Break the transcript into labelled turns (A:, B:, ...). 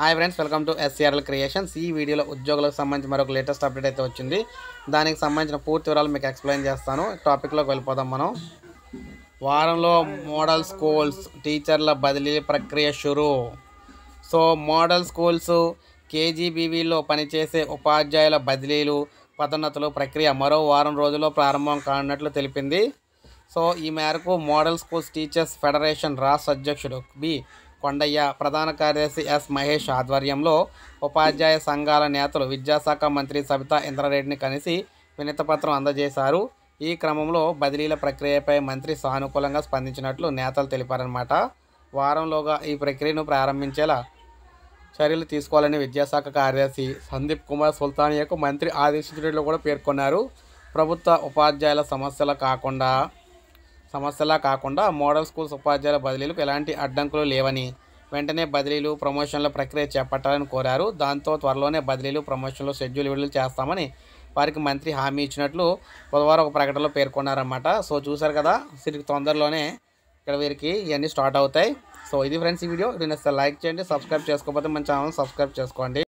A: hi friends welcome to SCRL creations ఈ వీడియోలో ఉద్యోగులకు సంబంధించి మరొక లేటెస్ట్ అప్డేట్ అయితే వచ్చింది దానికి సంబంధించిన పూర్తి వివరాలు మీకు ఎక్స్ప్లెయిన్ చేస్తాను టాపిక్లోకి వెళ్ళిపోదాం మనం వారంలో మోడల్ స్కూల్స్ టీచర్ల బదిలీ ప్రక్రియ షురు సో మోడల్ స్కూల్స్ కేజీబీవీలో పనిచేసే ఉపాధ్యాయుల బదిలీలు పదోన్నతులు ప్రక్రియ మరో వారం రోజుల్లో ప్రారంభం కానున్నట్లు తెలిపింది సో ఈ మేరకు మోడల్ స్కూల్స్ టీచర్స్ ఫెడరేషన్ రాష్ట్ర అధ్యక్షుడు బి కొండయ్య ప్రధాన కార్యదర్శి ఎస్ మహేష్ ఆధ్వర్యంలో ఉపాధ్యాయ సంఘాల నేతలు విద్యాశాఖ మంత్రి సబితా ఇంద్రారెడ్డిని కలిసి వినతపత్రం అందజేశారు ఈ క్రమంలో బదిలీల ప్రక్రియపై మంత్రి సానుకూలంగా స్పందించినట్లు నేతలు తెలిపారన్నమాట వారంలోగా ఈ ప్రక్రియను ప్రారంభించేలా చర్యలు తీసుకోవాలని విద్యాశాఖ కార్యదర్శి సందీప్ కుమార్ సుల్తానియాకు మంత్రి ఆదేశించినట్లు కూడా పేర్కొన్నారు ప్రభుత్వ ఉపాధ్యాయుల సమస్యలు కాకుండా సమస్యలా కాకుండా మోడల్ స్కూల్స్ ఉపాధ్యాయుల బదిలీలకు ఎలాంటి అడ్డంకులు లేవని వెంటనే బదిలీలు ప్రమోషన్ల ప్రక్రియ చేపట్టాలని కోరారు దాంతో త్వరలోనే బదిలీలు ప్రమోషన్లు షెడ్యూల్ విడుదల చేస్తామని వారికి మంత్రి హామీ ఇచ్చినట్లు బుధవారం ఒక ప్రకటనలో పేర్కొన్నారన్నమాట సో చూశారు కదా సిరికి తొందరలోనే ఇక్కడ వీరికి ఇవన్నీ స్టార్ట్ అవుతాయి సో ఇది ఫ్రెండ్స్ ఈ వీడియో ఇది నచ్చితే లైక్ చేయండి సబ్స్క్రైబ్ చేసుకోకపోతే మన ఛానల్ సబ్స్క్రైబ్ చేసుకోండి